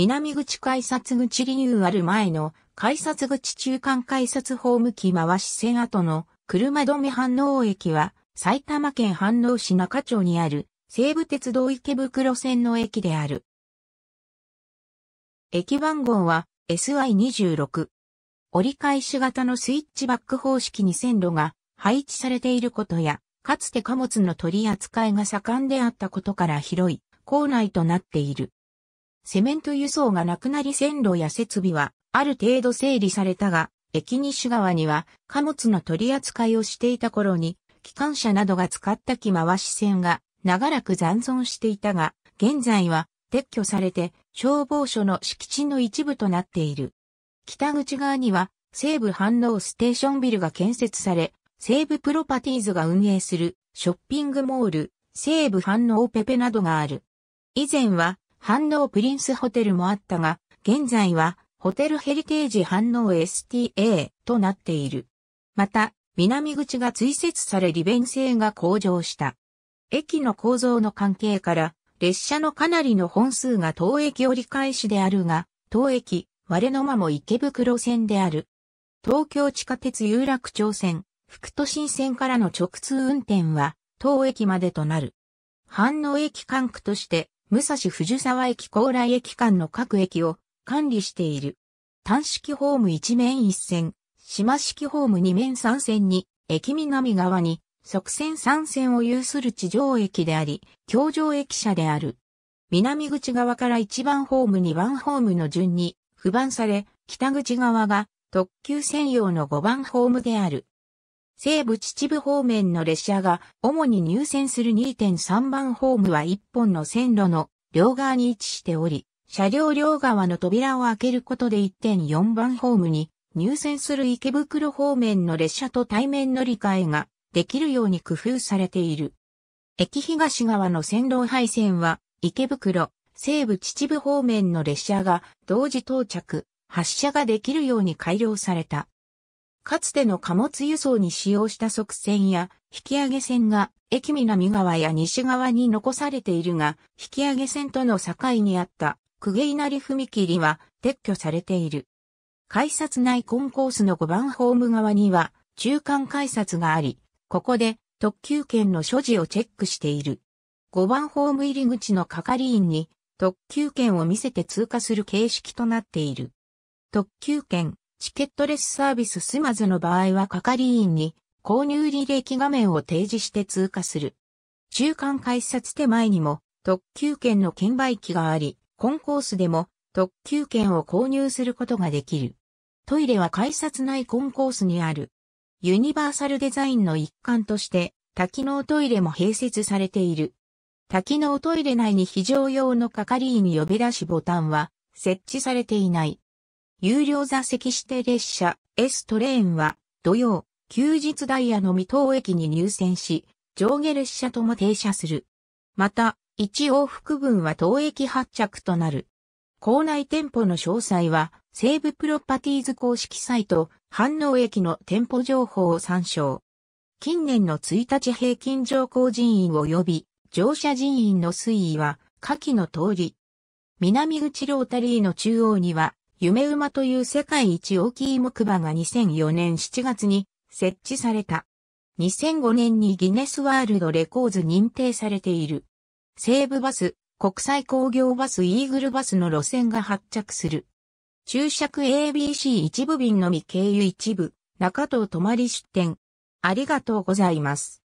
南口改札口リニューアル前の改札口中間改札ホーム機回し線跡の車止め飯能駅は埼玉県飯能市中町にある西武鉄道池袋線の駅である。駅番号は SI26。折り返し型のスイッチバック方式に線路が配置されていることや、かつて貨物の取り扱いが盛んであったことから広い構内となっている。セメント輸送がなくなり線路や設備はある程度整理されたが、駅西側には貨物の取り扱いをしていた頃に、機関車などが使った木回し線が長らく残存していたが、現在は撤去されて消防署の敷地の一部となっている。北口側には西武反応ステーションビルが建設され、西武プロパティーズが運営するショッピングモール、西武反応ペペなどがある。以前は反応プリンスホテルもあったが、現在はホテルヘリテージ反応 STA となっている。また、南口が追設され利便性が向上した。駅の構造の関係から、列車のかなりの本数が当駅折り返しであるが、当駅、我の間も池袋線である。東京地下鉄有楽町線、副都心線からの直通運転は、当駅までとなる。反応駅管区として、武蔵藤沢駅高麗駅間の各駅を管理している。単式ホーム1面1線、島式ホーム2面3線に、駅南側に、側線3線を有する地上駅であり、橋上駅舎である。南口側から1番ホーム2番ホームの順に、不番され、北口側が特急専用の5番ホームである。西部秩父方面の列車が主に入線する2.3番ホームは1本の線路の両側に位置しており、車両両側の扉を開けることで1.4番ホームに入線する池袋方面の列車と対面乗り換えができるように工夫されている。駅東側の線路配線は池袋、西部秩父方面の列車が同時到着、発車ができるように改良された。かつての貨物輸送に使用した側線や引き上げ線が駅南側や西側に残されているが、引き上げ線との境にあった公家稲荷踏切は撤去されている。改札内コンコースの5番ホーム側には中間改札があり、ここで特急券の所持をチェックしている。5番ホーム入り口の係員に特急券を見せて通過する形式となっている。特急券、チケットレスサービススマズの場合は係員に購入履歴画面を提示して通過する。中間改札手前にも特急券の券売機があり、コンコースでも特急券を購入することができる。トイレは改札内コンコースにある。ユニバーサルデザインの一環として多機能トイレも併設されている。多機能トイレ内に非常用の係員呼び出しボタンは設置されていない。有料座席指定列車 S トレーンは土曜、休日ダイヤの未踏駅に入線し、上下列車とも停車する。また、1往復分は当駅発着となる。校内店舗の詳細は、西武プロパティーズ公式サイト、反応駅の店舗情報を参照。近年の1日平均乗降人員及び乗車人員の推移は、下記の通り。南口ロータリーの中央には、夢馬という世界一大きい木馬が2004年7月に設置された。2005年にギネスワールドレコーズ認定されている。西武バス、国際工業バスイーグルバスの路線が発着する。注釈 ABC 一部便のみ経由一部、中東泊まり出店。ありがとうございます。